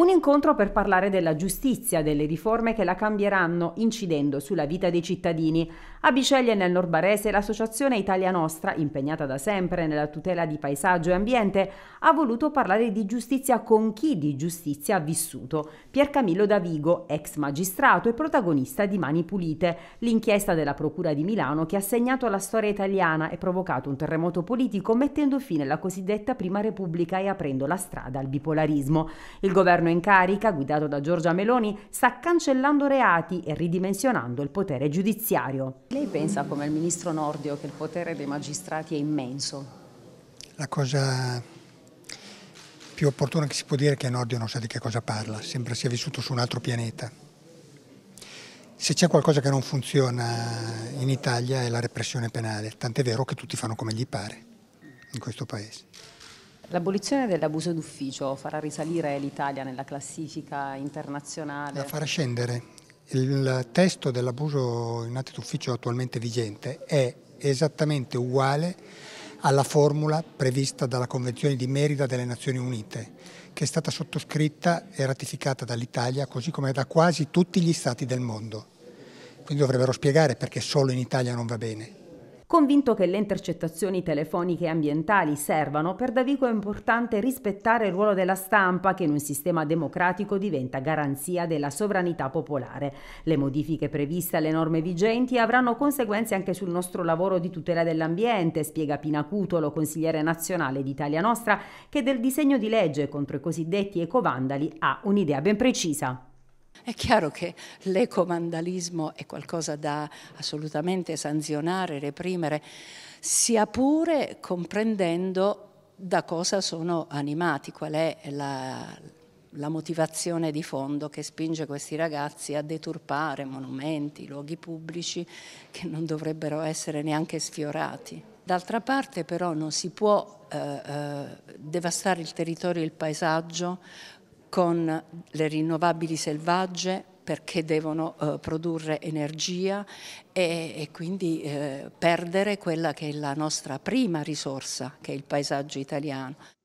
Un incontro per parlare della giustizia, delle riforme che la cambieranno incidendo sulla vita dei cittadini. A Biceglie nel Norbarese l'associazione Italia Nostra, impegnata da sempre nella tutela di paesaggio e ambiente, ha voluto parlare di giustizia con chi di giustizia ha vissuto. Pier Camillo Davigo, ex magistrato e protagonista di Mani Pulite, l'inchiesta della Procura di Milano che ha segnato la storia italiana e provocato un terremoto politico mettendo fine alla cosiddetta Prima Repubblica e aprendo la strada al bipolarismo. Il governo governo in carica, guidato da Giorgia Meloni, sta cancellando reati e ridimensionando il potere giudiziario. Lei pensa come il ministro Nordio che il potere dei magistrati è immenso? La cosa più opportuna che si può dire è che Nordio non sa di che cosa parla, sembra sia vissuto su un altro pianeta. Se c'è qualcosa che non funziona in Italia è la repressione penale, tant'è vero che tutti fanno come gli pare in questo paese. L'abolizione dell'abuso d'ufficio farà risalire l'Italia nella classifica internazionale? La farà scendere. Il testo dell'abuso in atto d'ufficio attualmente vigente è esattamente uguale alla formula prevista dalla Convenzione di Merida delle Nazioni Unite, che è stata sottoscritta e ratificata dall'Italia, così come da quasi tutti gli stati del mondo. Quindi dovrebbero spiegare perché solo in Italia non va bene convinto che le intercettazioni telefoniche e ambientali servano, per Davico è importante rispettare il ruolo della stampa che in un sistema democratico diventa garanzia della sovranità popolare. Le modifiche previste alle norme vigenti avranno conseguenze anche sul nostro lavoro di tutela dell'ambiente, spiega Pinacutolo, consigliere nazionale d'Italia Nostra, che del disegno di legge contro i cosiddetti ecovandali ha un'idea ben precisa. È chiaro che l'ecomandalismo è qualcosa da assolutamente sanzionare, reprimere, sia pure comprendendo da cosa sono animati, qual è la, la motivazione di fondo che spinge questi ragazzi a deturpare monumenti, luoghi pubblici che non dovrebbero essere neanche sfiorati. D'altra parte però non si può eh, eh, devastare il territorio e il paesaggio con le rinnovabili selvagge perché devono eh, produrre energia e, e quindi eh, perdere quella che è la nostra prima risorsa, che è il paesaggio italiano.